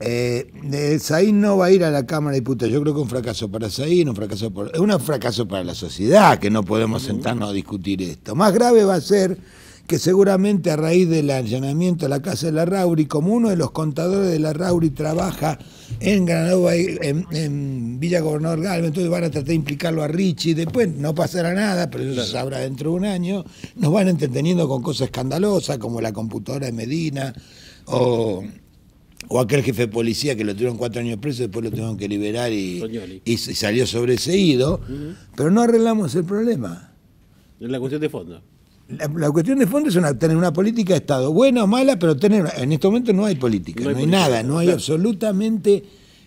Eh, eh no va a ir a la Cámara de Diputados. Yo creo que un fracaso para Saín, un fracaso es un fracaso para la sociedad, que no podemos sentarnos a discutir esto. Más grave va a ser que seguramente a raíz del allanamiento de la casa de la Rauri, como uno de los contadores de la Rauri trabaja en Granada, en, en, Villa Gobernador Galvez, entonces van a tratar de implicarlo a Richie, después no pasará nada, pero eso se sabrá dentro de un año, nos van entreteniendo con cosas escandalosas como la computadora de Medina, o, aquel jefe de policía que lo tuvieron cuatro años preso, después lo tuvieron que liberar y, y, salió sobreseído. Pero no arreglamos el problema. Es la cuestión de fondo. La, cuestión de fondo es tener una política de Estado, buena o mala, pero tener en este momento no hay política, no hay, nada, no hay absolutamente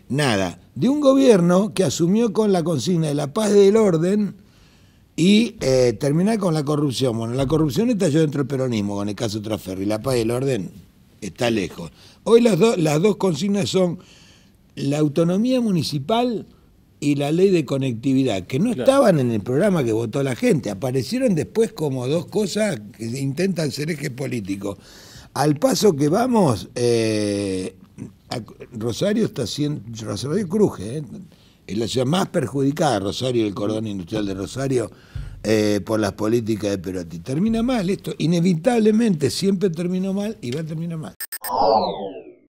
nada. De un gobierno que asumió con la consigna de la paz y del orden y eh, terminar con la corrupción. Bueno, la corrupción está dentro del peronismo, con el caso Traferri, la paz y el orden está lejos. Hoy las, las dos consignas son la autonomía municipal y la ley de conectividad, que no estaban en el programa que votó la gente, aparecieron después como dos cosas que intentan ser eje político. Al paso que vamos, eh, Rosario está haciendo... Rosario cruje, eh, es la ciudad más perjudicada, Rosario, el cordón industrial de Rosario eh, por las políticas de Perotti. Termina mal esto, inevitablemente siempre terminó mal y va a terminar mal.